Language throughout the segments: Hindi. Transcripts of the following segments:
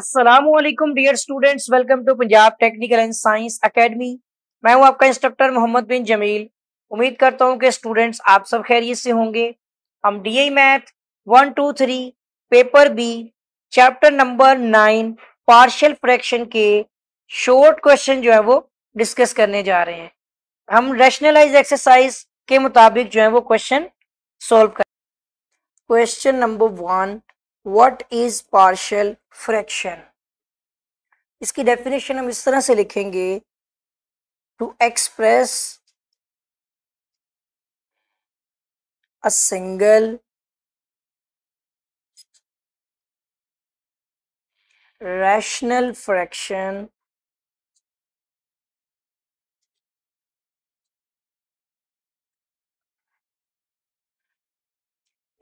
Aslam dear students welcome to Punjab technical and science academy मैं हूं आपका इंस्ट्रक्टर मोहम्मद बिन जमील उम्मीद करता हूं कि स्टूडेंट्स आप सब खैरियत से होंगे हम D math one two three paper B chapter number nine partial fraction के शॉर्ट क्वेश्चन जो है वो डिस्कस करने जा रहे हैं हम रैशनलाइज एक्सरसाइज के मुताबिक जो है वो क्वेश्चन सॉल्व कर question number one what is partial fraction इसकी डेफिनेशन हम इस तरह से लिखेंगे to express a single rational fraction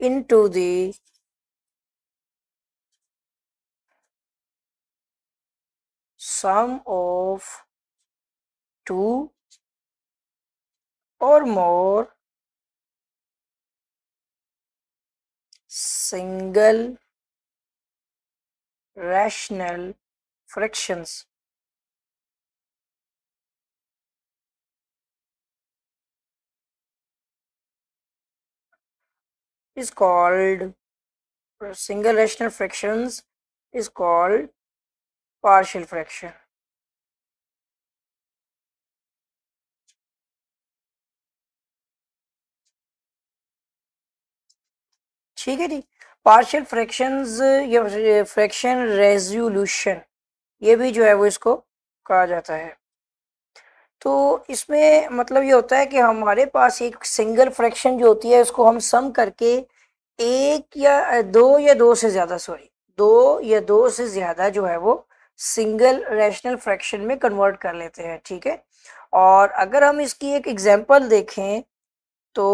into the sum of two or more single rational fractions. is called single rational fractions is called partial fraction ठीक है जी पार्शियल फ्रैक्शंस या फ्रैक्शन रेजोल्यूशन ये भी जो है वो इसको कहा जाता है तो इसमें मतलब ये होता है कि हमारे पास एक सिंगल फ्रैक्शन जो होती है उसको हम सम करके एक या दो या दो से ज़्यादा सॉरी दो या दो से ज़्यादा जो है वो सिंगल रैशनल फ्रैक्शन में कन्वर्ट कर लेते हैं ठीक है और अगर हम इसकी एक एग्जाम्पल देखें तो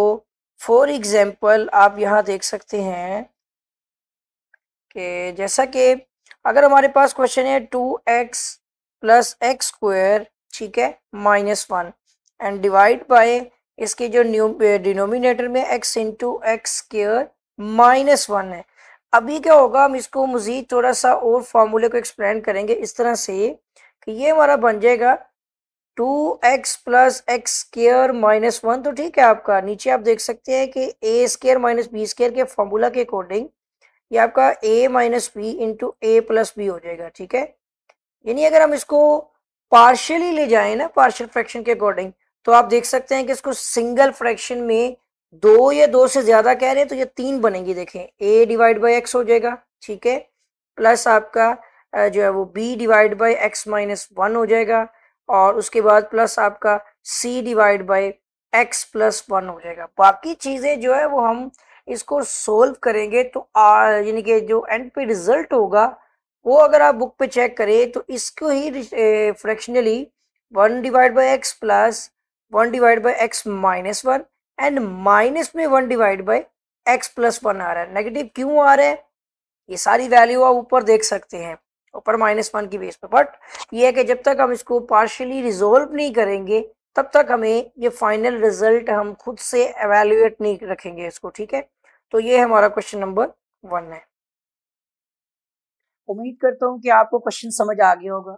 फॉर एग्जाम्पल आप यहाँ देख सकते हैं कि जैसा कि अगर हमारे पास क्वेश्चन है two x plus x square ठीक है minus one and divide by इसके जो न्यू डिनोमिनेटर में x into x square minus one है अभी क्या होगा हम इसको मज़ीद थोड़ा सा और फार्मूले को एक्सप्लेन करेंगे इस तरह से कि ये हमारा बन जाएगा two x plus x square minus one तो ठीक है आपका नीचे आप देख सकते हैं कि a square minus b square के फार्मूला के अकॉर्डिंग ये आपका a minus b into a plus b हो जाएगा ठीक है यानी अगर हम इसको पार्शियली ले जाए ना पार्शियल फ्रैक्शन के अकॉर्डिंग तो आप देख सकते हैं कि इसको सिंगल फ्रैक्शन में दो या दो से ज्यादा कह रहे हैं तो ये तीन बनेगी देखें ए डिवाइड बाई एक्स हो जाएगा ठीक है प्लस आपका जो है वो b divide by x minus one हो जाएगा और उसके बाद प्लस आपका c divide by x plus one हो जाएगा बाकी चीज़ें जो है वो हम इसको सोल्व करेंगे तो यानी कि जो एंड पे रिजल्ट होगा वो अगर आप बुक पे चेक करें तो इसको ही fractionally one divide by x plus one divide by x minus one and minus में one divide by x plus one आ रहा है नेगेटिव क्यों आ रहा है ये सारी वैल्यू आप ऊपर देख सकते हैं ऊपर माइनस वन की बेस पर बट ये है कि जब तक हम इसको पार्शली रिजोल्व नहीं करेंगे तब तक हमें ये फाइनल रिजल्ट हम खुद से एवेल्युएट नहीं रखेंगे इसको ठीक है तो ये हमारा क्वेश्चन नंबर वन है उम्मीद करता हूँ कि आपको क्वेश्चन समझ आ गया होगा